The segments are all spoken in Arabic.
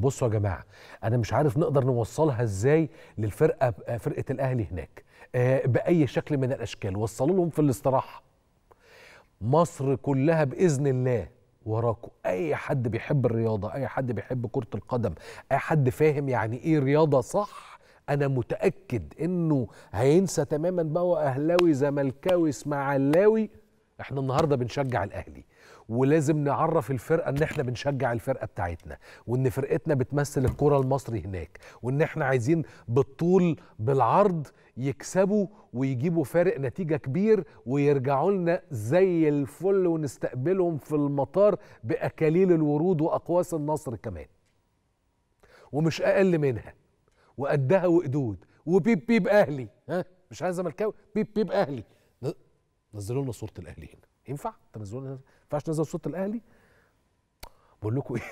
بصوا يا جماعه انا مش عارف نقدر نوصلها ازاي للفرقه فرقه الاهلي هناك آه، باي شكل من الاشكال وصلوا لهم في الاستراحه مصر كلها باذن الله وراكم اي حد بيحب الرياضه اي حد بيحب كره القدم اي حد فاهم يعني ايه رياضه صح انا متاكد انه هينسى تماما بقى اهلاوي زملكاوي اسماعيلاوي احنا النهارده بنشجع الاهلي ولازم نعرف الفرقه ان احنا بنشجع الفرقه بتاعتنا وان فرقتنا بتمثل الكره المصري هناك وان احنا عايزين بالطول بالعرض يكسبوا ويجيبوا فارق نتيجه كبير ويرجعوا لنا زي الفل ونستقبلهم في المطار باكاليل الورود واقواس النصر كمان ومش اقل منها وقدها وقدود وبيب بيب اهلي ها مش عايز زملكاوي بيب بيب اهلي نزلوا لنا صوره الاهلي هنا ينفع تنزلوا لنا ينفعش ننزل صوره الاهلي بقول لكم ايه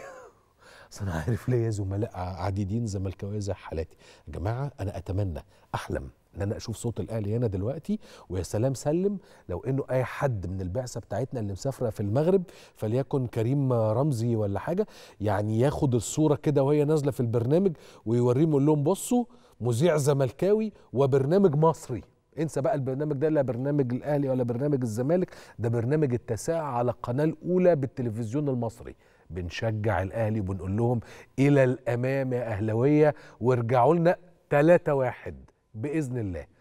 اصل انا عارف ليا زملاء عديدين زملكاويه زي حالاتي يا جماعه انا اتمنى احلم ان انا اشوف صوت الاهلي هنا دلوقتي ويا سلام سلم لو انه اي حد من البعثه بتاعتنا اللي مسافره في المغرب فليكن كريم رمزي ولا حاجه يعني ياخد الصوره كده وهي نازله في البرنامج ويوريهم يقول لهم بصوا مذيع زملكاوي وبرنامج مصري انسى بقى البرنامج ده لا برنامج الاهلي ولا برنامج الزمالك ده برنامج التساعة على القناه الاولى بالتلفزيون المصري بنشجع الاهلي وبنقول لهم الى الامام يا اهلاويه وارجعوا لنا 3 1 باذن الله